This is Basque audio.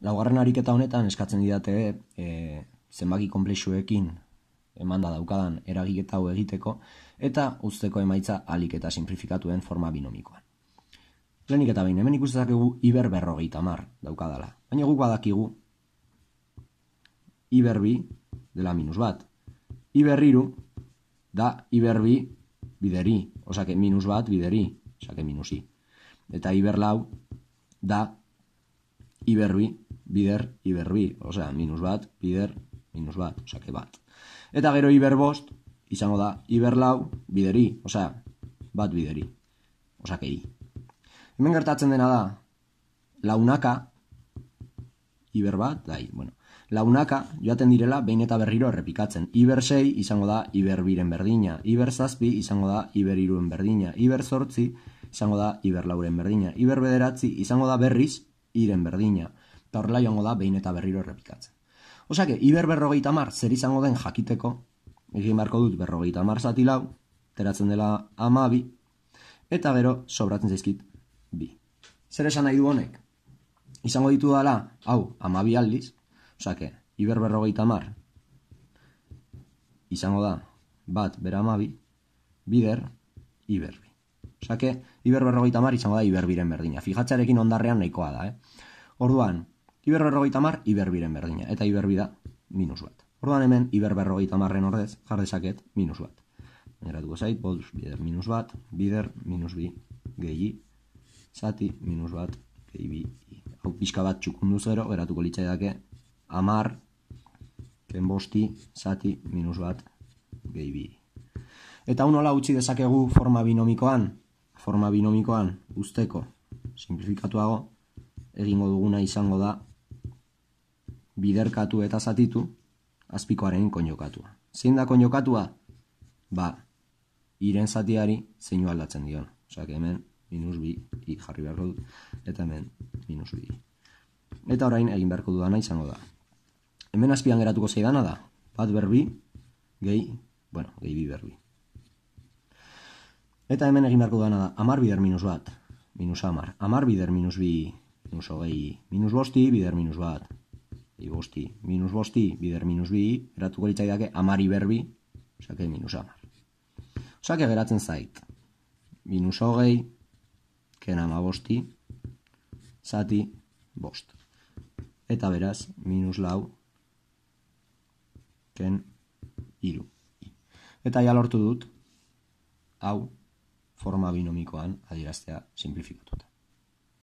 laugarren ariketa honetan eskatzen didate e, zenbaki komplexuekin emanda daukadan eragiketa hau egiteko eta uzteko emaitza alik eta simplifikatuen forma binomikoan. Lehenik eta behin, hemen ikustetak egu iber berrogeita mar daukadala. Baina guk badakigu iberbi dela minus bat. Iberriru da iberbi bideri, osake minus bat bideri, osake minusi. Eta iberlau da iberbi bider, iberbi, osea, minus bat, bider, minus bat, osake bat. Eta gero iberbost, izango da, iberlau, bideri, osea, bat bideri, osake i. Hemen gertatzen dena da, launaka, iber bat, dai, bueno, launaka joaten direla behin eta berriro errepikatzen. Iber 6 izango da iberbiren berdina, iber zazpi izango da iberiruen berdina, iber zortzi izango da iberlauren berdina, iber bederatzi izango da berriz iren berdina horrela joango da behin eta berriro errepikatzen. Osake, iber berrogeita mar, zer izango den jakiteko, egin barko dut berrogeita mar zati lau, teratzen dela ama bi, eta gero sobratzen zaizkit bi. Zer esan nahi du honek? Izango ditu dela, hau, ama bi aldiz, osake, iber berrogeita mar, izango da, bat, bera ama bi, bider, iberbi. Osake, iber berrogeita mar izango da iberbiren berdina. Fijatzarekin ondarrean nahikoa da, eh? Orduan, iberberrogeita mar, iberbiren berdina. Eta iberbida, minus bat. Orduan hemen, iberberrogeita marren ordez, jar minus bat. Nera dugu zait, bider minus bat, bider minus bi, gehi, zati, minus bat, gehi bi, hau pixka bat txukundu zero, beratuko litzai dake, amar, kenbosti, zati, minus bat, gehi bi. Eta unola utzi dezakegu forma binomikoan, forma binomikoan, usteko, simplifikatuago, egingo duguna izango da, biderkatu eta zatitu, azpikoaren konjokatua. Zein da konjokatua? Ba, iren zatiari zein aldatzen dion. Osa, hemen, minus bi, i, jarri beharko dut, eta hemen, minus bi. Eta orain, egin beharko dudana izango da. Hemen azpian geratuko zeidana da, bat berbi, gehi, bueno, gehi bi berbi. Eta hemen egin beharko dudana da, amar bider minus bat, minus amar. Amar bider minus bi, minus hogei, minus bosti, bider minus bat, Ei, bosti, minus bosti, bider minus bi, eratuko litzai dake, amari berbi, osake minus amari. Osake geratzen zait, minus hogei, ken ama bosti, zati, bost. Eta beraz, minus lau, ken iru. Eta ja lortu dut, hau, forma binomikoan adiraztea simplifikatuta.